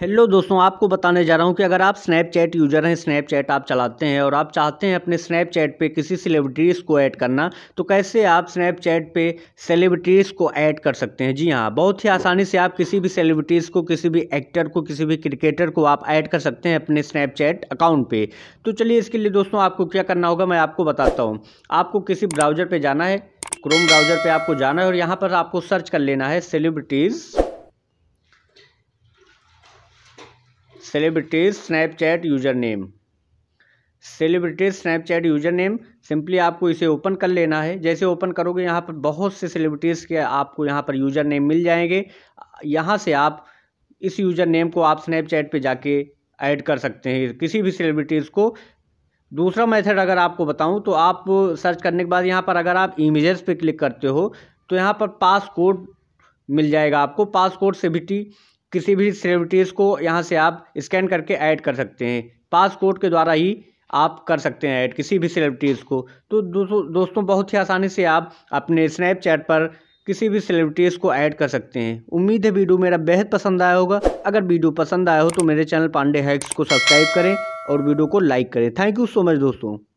hello दोस्तों आपको बताने जा रहा हूँ कि अगर आप स्नैपचैट यूज़र हैं स्नैपचैट आप चलाते हैं और आप चाहते हैं अपने स्नैपचैट पे किसी सेलिब्रिटीज़ को ऐड करना तो कैसे आप स्नैपचैट पे सेलिब्रिटीज़ को ऐड कर सकते हैं जी हाँ बहुत ही आसानी से आप किसी भी सेलिब्रिटीज़ को किसी भी एक्टर को किसी भी क्रिकेटर को आप ऐड कर सकते हैं अपने स्नैपचैट अकाउंट पर तो चलिए इसके लिए दोस्तों आपको क्या करना होगा मैं आपको बताता हूँ आपको किसी ब्राउज़र पर जाना है क्रोम ब्राउज़र पर आपको जाना है और यहाँ पर आपको सर्च कर लेना है celebrities celebrities Snapchat user name celebrities Snapchat user name simply आपको इसे ओपन कर लेना है जैसे ओपन करोगे यहाँ पर बहुत से सेलिब्रिटीज़ के आपको यहाँ पर यूजर नेम मिल जाएंगे यहाँ से आप इस यूजर नेम को आप स्नैपचैट पे जाके ऐड कर सकते हैं किसी भी सेलिब्रिटीज़ को दूसरा मेथड अगर आपको बताऊं तो आप सर्च करने के बाद यहाँ पर अगर आप इमेजेस पे क्लिक करते हो तो यहाँ पर पासकोड मिल जाएगा आपको पासकोड से भी टी किसी भी सेलिब्रिटीज़ को यहाँ से आप स्कैन करके ऐड कर सकते हैं पासपोर्ट के द्वारा ही आप कर सकते हैं ऐड किसी भी सेलिब्रिटीज़ को तो दोस्तों दोस्तों बहुत ही आसानी से आप अपने स्नैपचैट पर किसी भी सेलिब्रिटीज़ को ऐड कर सकते हैं उम्मीद है वीडियो मेरा बेहद पसंद आया होगा अगर वीडियो पसंद आया हो तो मेरे चैनल पांडे हैक्स को सब्सक्राइब करें और वीडियो को लाइक करें थैंक यू सो मच दोस्तों